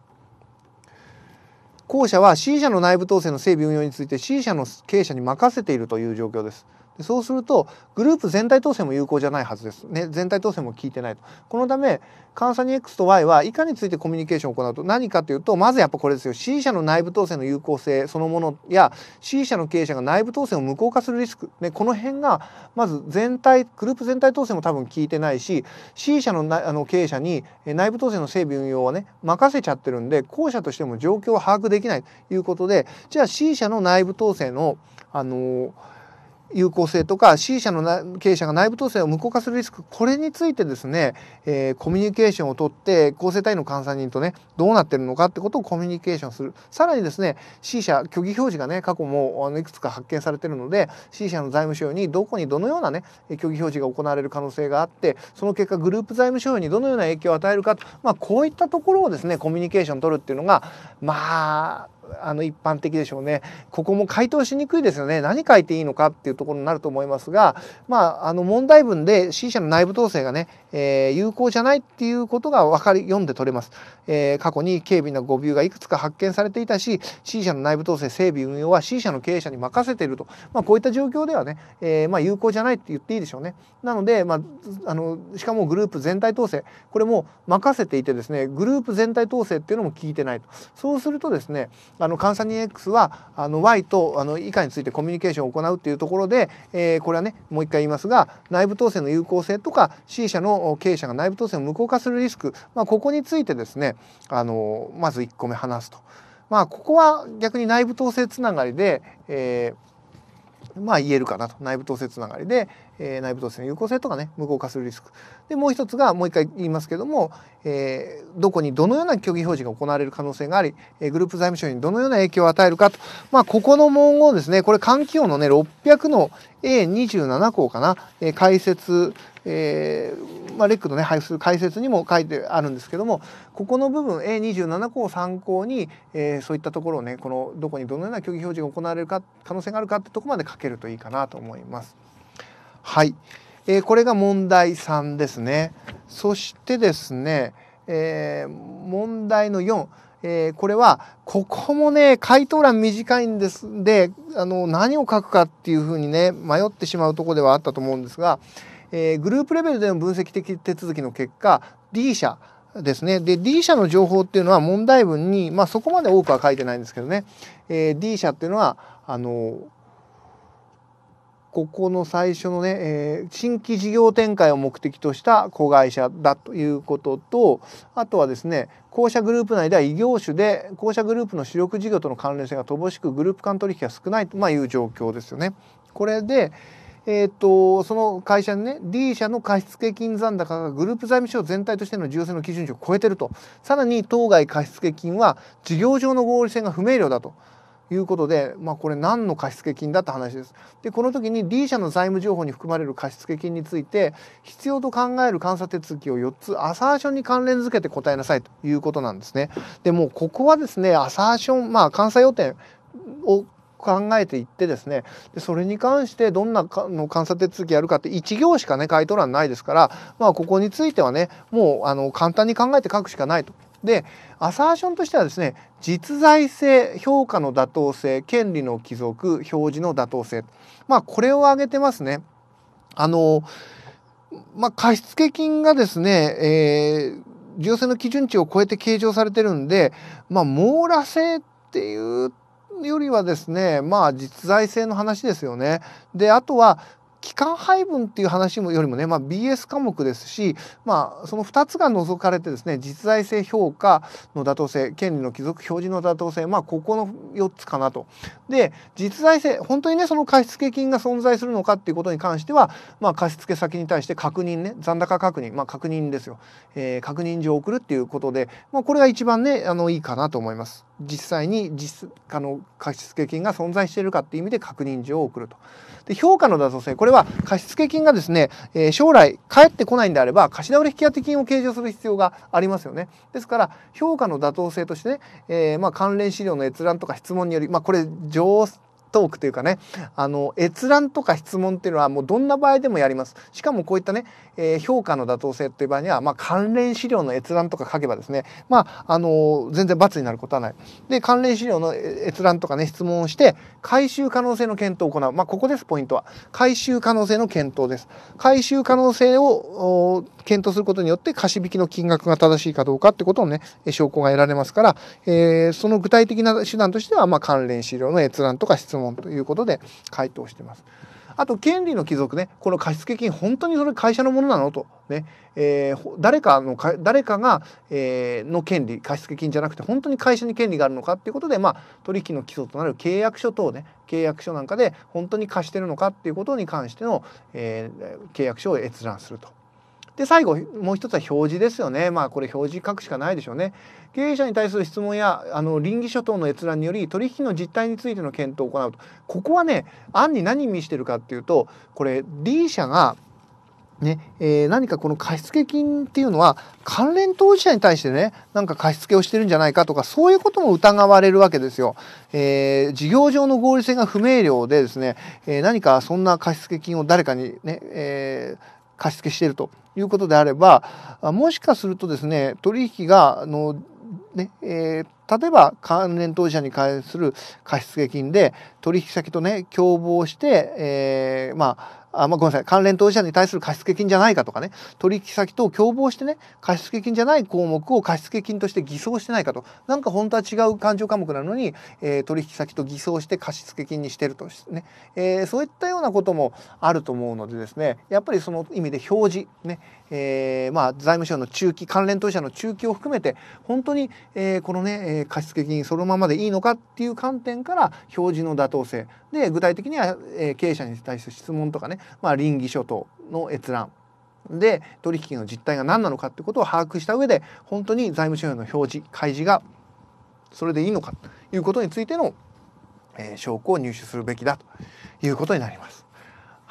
後者は C 社の内部統制の整備運用について C 社の経営者に任せているという状況です。でそうするとグループ全体統制も有効じゃないはずです、ね、全体統制も効いてないとこのため監査に X と Y はいかについてコミュニケーションを行うと何かというとまずやっぱこれですよ C 社の内部統制の有効性そのものや C 社の経営者が内部統制を無効化するリスク、ね、この辺がまず全体グループ全体統制も多分効いてないし C 社のなあの経営者に内部統制の整備運用はね任せちゃってるんで後者としても状況を把握できないということでじゃあ C 社の内部統制のあのー有効性とか C 社の経営者が内部統制を無効化するリスクこれについてですね、えー、コミュニケーションをとって構成体の監査人とねどうなってるのかってことをコミュニケーションするさらにですね C 社虚偽表示がね過去もあのいくつか発見されてるので C 社の財務省にどこにどのようなね虚偽表示が行われる可能性があってその結果グループ財務省にどのような影響を与えるかまあ、こういったところをですねコミュニケーション取るっていうのがまああの一般的でしょうね。ここも回答しにくいですよね。何書いていいのかっていうところになると思いますが、まあ、あの問題文で C 社の内部統制がね、えー、有効じゃないっていうことが分かり、読んで取れます。えー、過去に軽微な誤謬がいくつか発見されていたし、C 社の内部統制整備運用は C 社の経営者に任せていると。まあ、こういった状況ではね、えー、まあ、有効じゃないって言っていいでしょうね。なので、まあ、あの、しかもグループ全体統制、これも任せていてですね、グループ全体統制っていうのも聞いてないと。そうするとですね、あの関サニ X はあの Y とあの以下についてコミュニケーションを行うというところで、えー、これはねもう一回言いますが内部統制の有効性とか C 社の経営者が内部統制を無効化するリスク、まあ、ここについてですねあのまず1個目話すと。まあ、ここは逆に内部統制つながりで、えーまあ、言えるかなと内部統制つながりで、えー、内部統制の有効性とかね無効化するリスクでもう一つがもう一回言いますけども、えー、どこにどのような虚偽表示が行われる可能性があり、えー、グループ財務省にどのような影響を与えるかと、まあ、ここの文言ですねこれ環境のね600の A27 項かな、えー、解説えーまあ、レックの、ね、配布する解説にも書いてあるんですけどもここの部分 A27 項を参考に、えー、そういったところをねこのどこにどのような虚偽表示が行われるか可能性があるかってとこまで書けるといいかなと思います。はい、えー、これが問題3ですねそしてですね、えー、問題の4えー、これはここもね回答欄短いんですであの何を書くかっていうふうにね迷ってしまうとこではあったと思うんですが、えー、グループレベルでの分析的手続きの結果 D 社ですねで D 社の情報っていうのは問題文に、まあ、そこまで多くは書いてないんですけどね、えー、D 社っていうのはあのここの最初のね、えー、新規事業展開を目的とした子会社だということとあとはですね公社グループ内では異業種で公社グループの主力事業との関連性が乏しくグループ間取引が少ないと、まあ、いう状況ですよね。これでえーと、とその会社にね D 社の貸付金残高がグループ財務省全体としての重要性の基準値を超えてるとさらに当該貸付金は事業上の合理性が不明瞭だということで、まあ、これ何の貸付金だって話です。でこの時に D 社の財務情報に含まれる貸付金について必要と考える監査手続きを4つアサーションに関連付けて答えなさいということなんですね。でもここはですねアサーションまあ監査要点を考えていってですねでそれに関してどんなかの監査手続きやるかって1行しかね回答欄ないですから、まあ、ここについてはねもうあの簡単に考えて書くしかないとでアサーションとしてはですね実在性評価の妥当性権利の帰属表示の妥当性まあこれを挙げてますね。あのまあ、貸付金がですね、えー、行の基準値を超えて計上されてるんで、まあ、網羅性っていうよりはですねまあ実在性の話ですよね。であとは期間配分っていう話もよりもね、まあ、BS 科目ですし、まあ、その2つが除かれてですね実在性評価の妥当性権利の帰属表示の妥当性、まあ、ここの4つかなと。で実在性本当にねその貸付金が存在するのかっていうことに関しては、まあ、貸付先に対して確認ね残高確認、まあ、確認ですよ、えー、確認状を送るっていうことで、まあ、これが一番ねあのいいかなと思います。実際に実あの貸付金が存在しているかっていう意味で確認状を送ると。で評価の妥当性これは貸付金がですね、えー、将来返ってこないんであれば貸し倒れ引当金を計上する必要がありますよね。ですから評価の妥当性としてね、えー、まあ関連資料の閲覧とか質問により、まあ、これ上トークというかねあの閲覧とか質問っていうのはもうどんな場合でもやりますしかもこういったね、えー、評価の妥当性っていう場合には、まあ、関連資料の閲覧とか書けばですねまああの全然罰になることはないで関連資料の閲覧とかね質問をして回収可能性の検討を行うまあここですポイントは回収可能性の検討です回収可能性を検討することによって貸引きの金額が正しいかどうかってことをね証拠が得られますから、えー、その具体的な手段としては、まあ、関連資料の閲覧とか質問問ということで回答してます。あと権利の帰属ねこの貸付金本当にそれ会社のものなのとね、えー、誰かの誰かが、えー、の権利貸付金じゃなくて本当に会社に権利があるのかっていうことで、まあ、取引の基礎となる契約書等ね契約書なんかで本当に貸してるのかっていうことに関しての、えー、契約書を閲覧すると。で最後もう一つは表示ですよねまあこれ表示書くしかないでしょうね経営者に対する質問やあの倫理書等の閲覧により取引の実態についての検討を行うとここはね案に何意味してるかっていうとこれ D 社がねえー、何かこの貸付金っていうのは関連当事者に対してねなんか貸付をしてるんじゃないかとかそういうことも疑われるわけですよ。えー、事業上の合理性が不明瞭でですね、えー、何かそんな貸付金を誰かにね、えー貸付しているということであればもしかするとですね取引があのねえー、例えば関連当事者に関する貸付金で取引先とね共謀して、えー、まああ、まあ、ごめんなさい、関連当事者に対する貸付金じゃないかとかね、取引先と共謀してね、貸付金じゃない項目を貸付金として偽装してないかと、なんか本当は違う勘定科目なのに、えー、取引先と偽装して貸付金にしてるとね、えー、そういったようなこともあると思うのでですね、やっぱりその意味で表示、ね、えー、まあ、財務省の中期、関連当事者の中期を含めて、本当に、えー、このね、え貸付金そのままでいいのかっていう観点から表示の妥当性、で、具体的には、え経営者に対する質問とかね、まあ、倫理書との閲覧で取引の実態が何なのかってことを把握した上で本当に財務諸表の表示開示がそれでいいのかということについての、えー、証拠を入手するべきだということになります。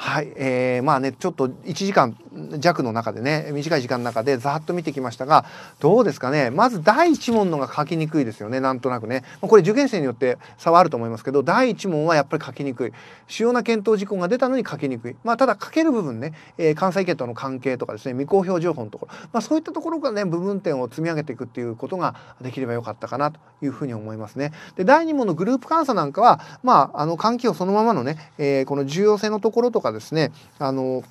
はい、えー、まあねちょっと1時間弱の中でね短い時間の中でざっと見てきましたがどうですかねまず第1問のが書きにくいですよねなんとなくねこれ受験生によって差はあると思いますけど第1問はやっぱり書きにくい主要な検討事項が出たのに書きにくいまあただ書ける部分ね、えー、関西系との関係とかですね未公表情報のところ、まあ、そういったところがね部分点を積み上げていくっていうことができればよかったかなというふうに思いますね。で第2問のグループ監査なんかはまああの関係をそのままのね、えー、この重要性のところとかですねあの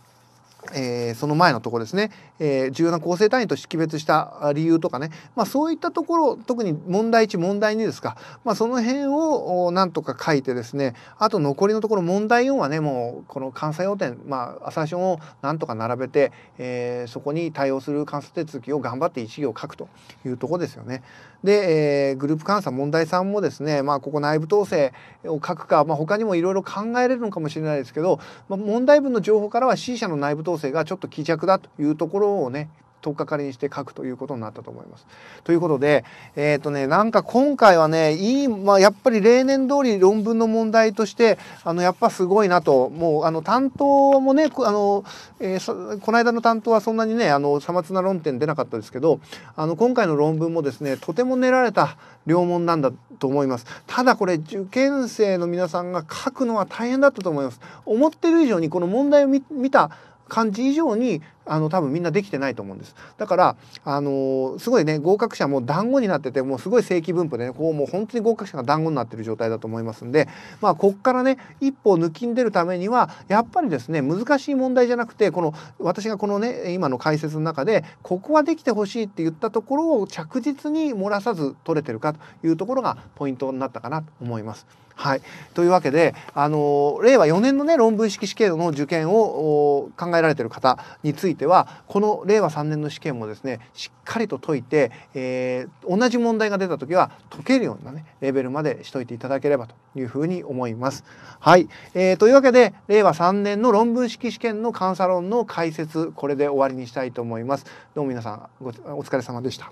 えー、その前のところですね、えー、重要な構成単位と識別した理由とかね、まあ、そういったところ特に問題1問題2ですか、まあ、その辺を何とか書いてですねあと残りのところ問題4はねもうこの関西要点まあアサーションを何とか並べて、えー、そこに対応する関数手続きを頑張って1行書くというとこですよね。で、えー、グループ監査問題3もですね、まあ、ここ内部統制を書くか、まあ、他にもいろいろ考えれるのかもしれないですけど、まあ、問題文の情報からは C 社の内部統制統制がちょっと希弱だというところをね取っかかりにして書くということになったと思います。ということで、えっ、ー、とね、なんか今回はね、いい、まあ、やっぱり例年通り論文の問題として、あの、やっぱすごいなと、もう、あの、担当もね、あの、えー、この間の担当はそんなにね、あの、さまつな論点出なかったですけど、あの、今回の論文もですね、とても練られた良問なんだと思います。ただこれ、受験生の皆さんが書くのは大変だったと思います。思ってる以上に、この問題を見た、感じ以上にあの多分みんなできてないと思うんですだからあのー、すごいね合格者も団子になっててもうすごい正規分布でねこうもう本当に合格者が団子になってる状態だと思いますんでまあこっからね一歩抜きんでるためにはやっぱりですね難しい問題じゃなくてこの私がこのね今の解説の中でここはできてほしいって言ったところを着実に漏らさず取れてるかというところがポイントになったかなと思います。はい、というわけで、あのー、令和4年のね論文式試験の受験を考えられてる方についてついてはこの令和3年の試験もですねしっかりと解いて、えー、同じ問題が出た時は解けるようなねレベルまでしといていただければというふうに思います。はい、えー、というわけで令和3年の論文式試験の監査論の解説これで終わりにしたいと思います。どうも皆さんお疲れ様でした。